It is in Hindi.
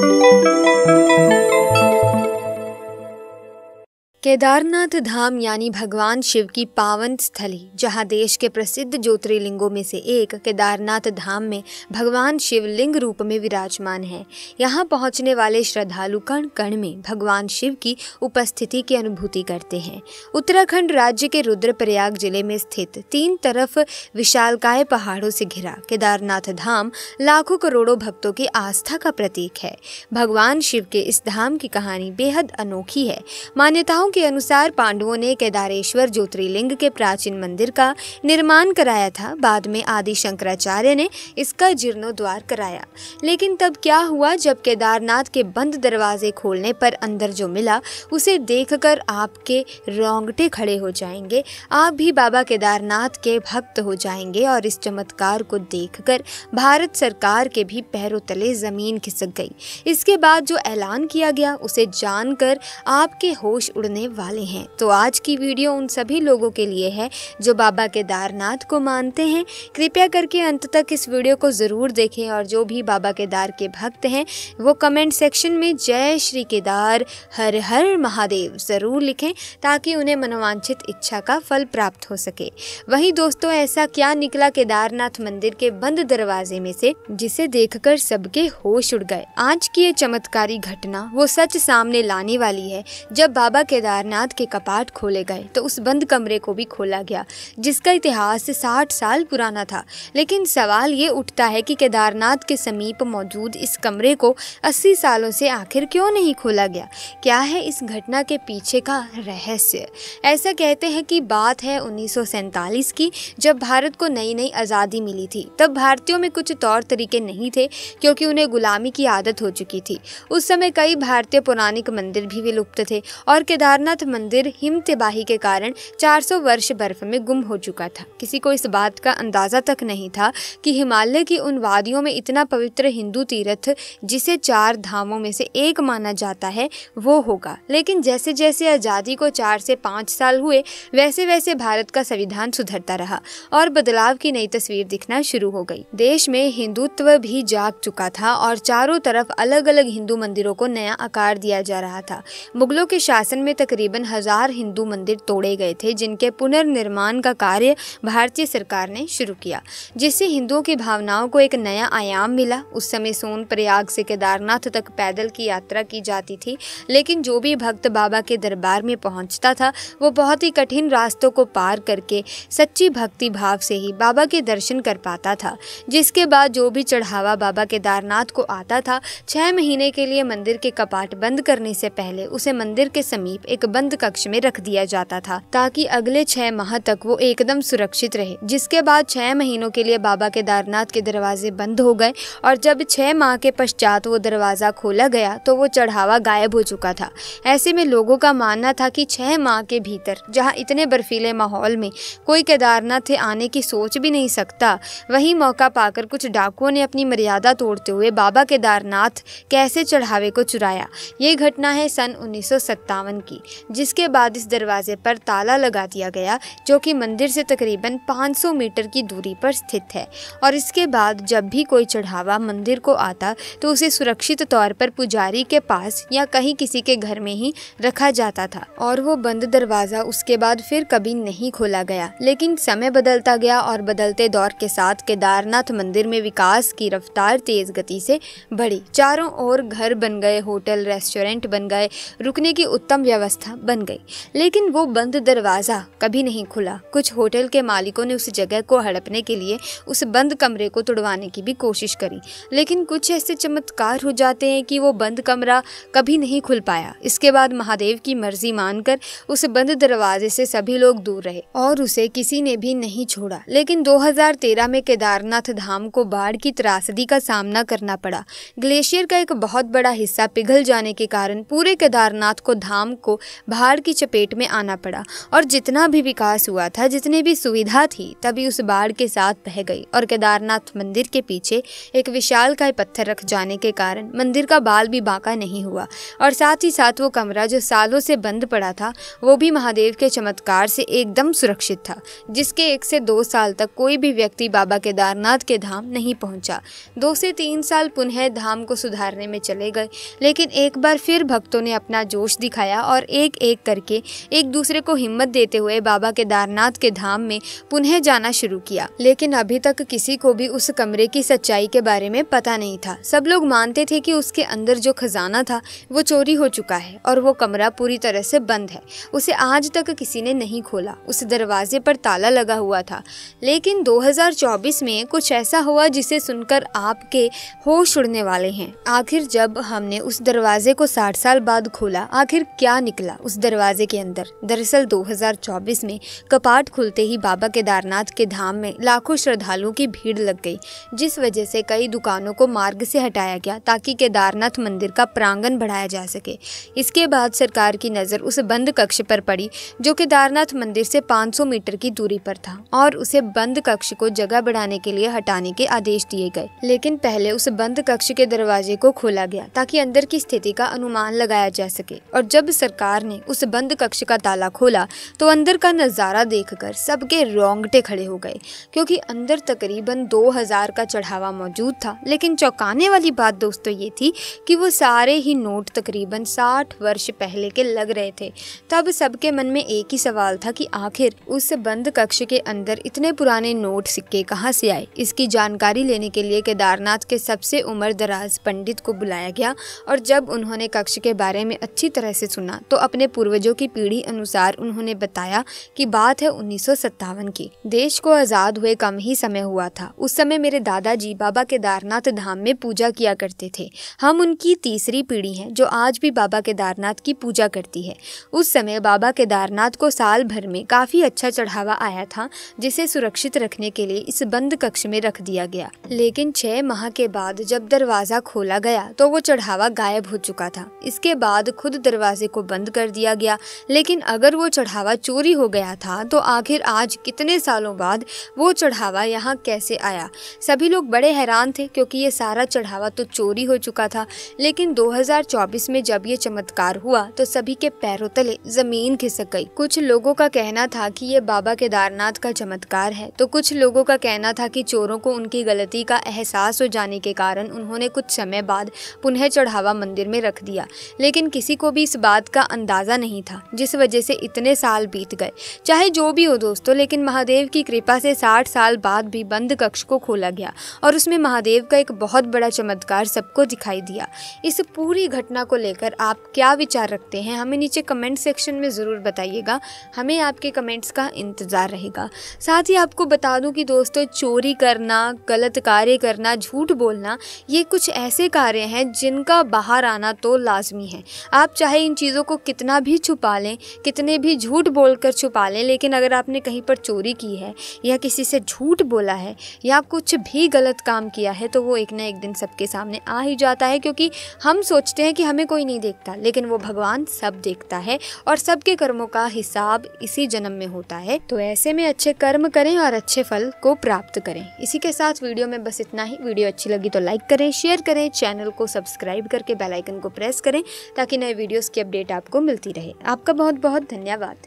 Thank you. केदारनाथ धाम यानी भगवान शिव की पावन स्थली जहां देश के प्रसिद्ध ज्योतिर्लिंगों में से एक केदारनाथ धाम में भगवान शिव लिंग रूप में विराजमान है यहां पहुंचने वाले श्रद्धालु कण कण में भगवान शिव की उपस्थिति की अनुभूति करते हैं उत्तराखंड राज्य के रुद्रप्रयाग जिले में स्थित तीन तरफ विशालकाय पहाड़ों से घिरा केदारनाथ धाम लाखों करोड़ों भक्तों की आस्था का प्रतीक है भगवान शिव के इस धाम की कहानी बेहद अनोखी है मान्यताओं पुराणों के अनुसार पांडवों ने केदारेश्वर ज्योतिर्लिंग के प्राचीन मंदिर का निर्माण कराया था बाद में आदि शंकराचार्य ने इसका जीर्णोद्वार कराया लेकिन तब क्या हुआ जब केदारनाथ के बंद दरवाजे खोलने पर अंदर जो मिला उसे देखकर आपके रोंगटे खड़े हो जाएंगे आप भी बाबा केदारनाथ के भक्त हो जाएंगे और इस चमत्कार को देख भारत सरकार के भी पैरों तले ज़मीन खिसक गई इसके बाद जो ऐलान किया गया उसे जानकर आपके होश उड़ने करने वाले हैं तो आज की वीडियो उन सभी लोगों के लिए है जो बाबा केदारनाथ को मानते हैं कृपया करके अंत तक इस वीडियो को ज़रूर देखें और जो भी बाबा केदार के भक्त हैं वो कमेंट सेक्शन में जय श्री केदार हर हर महादेव ज़रूर लिखें ताकि उन्हें मनोवांचित इच्छा का फल प्राप्त हो सके वहीं दोस्तों ऐसा क्या निकला केदारनाथ मंदिर के बंद दरवाजे में से जिसे देखकर सबके होश उड़ गए आज की ये चमत्कारी घटना वो सच सामने लाने वाली है जब बाबा केदार केदारनाथ के कपाट खोले गए तो उस बंद कमरे को भी खोला गया जिसका इतिहास 60 साल पुराना था लेकिन सवाल ये उठता है कि केदारनाथ के समीप मौजूद इस कमरे को 80 सालों से आखिर क्यों नहीं खोला गया क्या है इस घटना के पीछे का रहस्य ऐसा कहते हैं कि बात है उन्नीस की जब भारत को नई नई आज़ादी मिली थी तब भारतीयों में कुछ तौर तरीके नहीं थे क्योंकि उन्हें गुलामी की आदत हो चुकी थी उस समय कई भारतीय पौराणिक मंदिर भी विलुप्त थे और केदार केदारनाथ मंदिर हिम तिबाही के कारण 400 वर्ष बर्फ में गुम हो चुका था किसी को इस बात का अंदाज़ा तक नहीं था कि हिमालय की उन वादियों में इतना पवित्र हिंदू तीर्थ जिसे चार धामों में से एक माना जाता है वो होगा लेकिन जैसे जैसे आज़ादी को चार से पाँच साल हुए वैसे वैसे भारत का संविधान सुधरता रहा और बदलाव की नई तस्वीर दिखना शुरू हो गई देश में हिंदुत्व भी जाग चुका था और चारों तरफ अलग अलग हिंदू मंदिरों को नया आकार दिया जा रहा था मुगलों के शासन में तक तकरीबन हज़ार हिंदू मंदिर तोड़े गए थे जिनके पुनर्निर्माण का कार्य भारतीय सरकार ने शुरू किया जिससे हिंदुओं की भावनाओं को एक नया आयाम मिला उस समय सोन प्रयाग से केदारनाथ तक पैदल की यात्रा की जाती थी लेकिन जो भी भक्त बाबा के दरबार में पहुंचता था वो बहुत ही कठिन रास्तों को पार करके सच्ची भक्ति भाव से ही बाबा के दर्शन कर पाता था जिसके बाद जो भी चढ़ावा बाबा केदारनाथ को आता था छः महीने के लिए मंदिर के कपाट बंद करने से पहले उसे मंदिर के समीप एक एक बंद कक्ष में रख दिया जाता था ताकि अगले छह माह तक वो एकदम सुरक्षित रहे जिसके बाद छह महीनों के लिए बाबा केदारनाथ के दरवाजे बंद हो गए और जब छह माह के पश्चात वो दरवाज़ा खोला गया तो वो चढ़ावा गायब हो चुका था ऐसे में लोगों का मानना था कि छह माह के भीतर जहाँ इतने बर्फीले माहौल में कोई केदारनाथ आने की सोच भी नहीं सकता वही मौका पाकर कुछ डाकुओं ने अपनी मर्यादा तोड़ते हुए बाबा केदारनाथ कैसे चढ़ावे को चुराया ये घटना है सन उन्नीस की जिसके बाद इस दरवाजे पर ताला लगा दिया गया जो कि मंदिर से तकरीबन 500 मीटर की दूरी पर स्थित है और इसके बाद जब भी कोई चढ़ावा मंदिर को आता तो उसे सुरक्षित तौर पर पुजारी के पास या कहीं किसी के घर में ही रखा जाता था और वो बंद दरवाज़ा उसके बाद फिर कभी नहीं खोला गया लेकिन समय बदलता गया और बदलते दौर के साथ केदारनाथ मंदिर में विकास की रफ्तार तेज़ गति से बढ़ी चारों ओर घर बन गए होटल रेस्टोरेंट बन गए रुकने की उत्तम व्यवस्था व्यवस्था बन गई लेकिन वो बंद दरवाज़ा कभी नहीं खुला कुछ होटल के मालिकों ने उस जगह को हड़पने के लिए उस बंद कमरे को तुड़वाने की भी कोशिश करी लेकिन कुछ ऐसे चमत्कार हो जाते हैं कि वो बंद कमरा कभी नहीं खुल पाया इसके बाद महादेव की मर्जी मानकर उस बंद दरवाजे से सभी लोग दूर रहे और उसे किसी ने भी नहीं छोड़ा लेकिन 2013 में केदारनाथ धाम को बाढ़ की त्रासदी का सामना करना पड़ा ग्लेशियर का एक बहुत बड़ा हिस्सा पिघल जाने के कारण पूरे केदारनाथ को धाम को बाढ़ की चपेट में आना पड़ा और जितना भी विकास हुआ था जितनी भी सुविधा थी तभी उस बाढ़ के साथ बह गई और केदारनाथ मंदिर के पीछे एक विशाल का पत्थर रख जाने के कारण मंदिर का बाल भी बांका नहीं हुआ और साथ ही साथ वो कमरा जो सालों से बंद पड़ा था वो भी महादेव के चमत्कार से एकदम सुरक्षित था जिसके एक से दो साल तक कोई भी व्यक्ति बाबा केदारनाथ के धाम नहीं पहुंचा दो से तीन साल पुनः धाम को सुधारने में चले गए लेकिन एक बार फिर भक्तों ने अपना जोश दिखाया और एक एक करके एक दूसरे को हिम्मत देते हुए बाबा केदारनाथ के धाम में पुनः जाना शुरू किया लेकिन अभी तक किसी को भी उस कमरे की सच्चाई के बारे में पता नहीं था सब लोग मानते थे कि उसके अंदर जो खजाना था वो चोरी हो चुका है और वो कमरा पूरी तरह से बंद है उसे आज तक किसी ने नहीं खोला उस दरवाजे पर ताला लगा हुआ था लेकिन 2024 में कुछ ऐसा हुआ जिसे सुनकर आपके होश उड़ने वाले हैं आखिर जब हमने उस दरवाजे को साठ साल बाद खोला आखिर क्या निकला निकला उस दरवाजे के अंदर दरअसल 2024 में कपाट खुलते ही बाबा केदारनाथ के धाम में लाखों श्रद्धालुओं की भीड़ लग गई जिस वजह से कई दुकानों को मार्ग से हटाया गया ताकि केदारनाथ मंदिर का प्रांगण बढ़ाया जा सके इसके बाद सरकार की नज़र उस बंद कक्ष पर पड़ी जो केदारनाथ मंदिर से पाँच मीटर की दूरी पर था और उसे बंद कक्ष को जगह बढ़ाने के लिए हटाने के आदेश दिए गए लेकिन पहले उस बंद कक्ष के दरवाजे को खोला गया ताकि अंदर की स्थिति का अनुमान लगाया जा सके और जब सरकार सरकार ने उस बंद कक्ष का ताला खोला तो अंदर का नज़ारा देखकर सबके रोंगटे खड़े हो गए क्योंकि अंदर तकरीबन 2000 का चढ़ावा मौजूद था लेकिन चौंकाने वाली बात दोस्तों ये थी कि वो सारे ही नोट तकरीबन 60 वर्ष पहले के लग रहे थे तब सबके मन में एक ही सवाल था कि आखिर उस बंद कक्ष के अंदर इतने पुराने नोट सिक्के कहाँ से आए इसकी जानकारी लेने के लिए केदारनाथ के सबसे उम्र दराज पंडित को बुलाया गया और जब उन्होंने कक्ष के बारे में अच्छी तरह से सुना तो अपने पूर्वजों की पीढ़ी अनुसार उन्होंने बताया कि बात है उन्नीस की देश को आज़ाद हुए कम ही समय हुआ था उस समय मेरे दादाजी बाबा केदारनाथ धाम में पूजा किया करते थे हम उनकी तीसरी पीढ़ी हैं जो आज भी बाबा केदारनाथ की पूजा करती है उस समय बाबा केदारनाथ को साल भर में काफ़ी अच्छा चढ़ावा आया था जिसे सुरक्षित रखने के लिए इस बंद कक्ष में रख दिया गया लेकिन छह माह के बाद जब दरवाज़ा खोला गया तो वो चढ़ावा गायब हो चुका था इसके बाद खुद दरवाजे को बंद कर दिया गया लेकिन अगर वो चढ़ावा चोरी हो गया था तो आखिर आज कितने सालों बाद वो चढ़ावा यहाँ कैसे आया सभी लोग बड़े हैरान थे क्योंकि ये सारा चढ़ावा तो चोरी हो चुका था लेकिन 2024 में जब ये चमत्कार हुआ तो सभी के पैरों तले ज़मीन खिसक गई कुछ लोगों का कहना था कि ये बाबा केदारनाथ का चमत्कार है तो कुछ लोगों का कहना था कि चोरों को उनकी गलती का एहसास हो जाने के कारण उन्होंने कुछ समय बाद पुनः चढ़ावा मंदिर में रख दिया लेकिन किसी को भी इस बात का अंदाज़ा नहीं था जिस वजह से इतने साल बीत गए चाहे जो भी हो दोस्तों लेकिन महादेव की कृपा से साठ साल बाद भी बंद कक्ष को खोला गया और उसमें महादेव का एक बहुत बड़ा चमत्कार सबको दिखाई दिया इस पूरी घटना को लेकर आप क्या विचार रखते हैं हमें नीचे कमेंट सेक्शन में ज़रूर बताइएगा हमें आपके कमेंट्स का इंतज़ार रहेगा साथ ही आपको बता दूं कि दोस्तों चोरी करना गलत कार्य करना झूठ बोलना ये कुछ ऐसे कार्य हैं जिनका बाहर आना तो लाजमी है आप चाहे इन चीज़ों को कितना भी छुपा लें कितने भी झूठ बोल कर छुपा लें लेकिन अगर आपने कहीं पर चोरी की है या किसी से झूठ बोला है या कुछ भी गलत काम किया है तो वो एक ना एक दिन सबके सामने आ ही जाता है क्योंकि हम सोचते हैं कि हमें कोई नहीं देखता लेकिन वो भगवान सब देखता है और सबके कर्मों का हिसाब इसी जन्म में होता है तो ऐसे में अच्छे कर्म करें और अच्छे फल को प्राप्त करें इसी के साथ वीडियो में बस इतना ही वीडियो अच्छी लगी तो लाइक करें शेयर करें चैनल को सब्सक्राइब करके बेलाइकन को प्रेस करें ताकि नए वीडियोज़ की अपडेट आपको मिलती रहे आपका बहुत बहुत धन्यवाद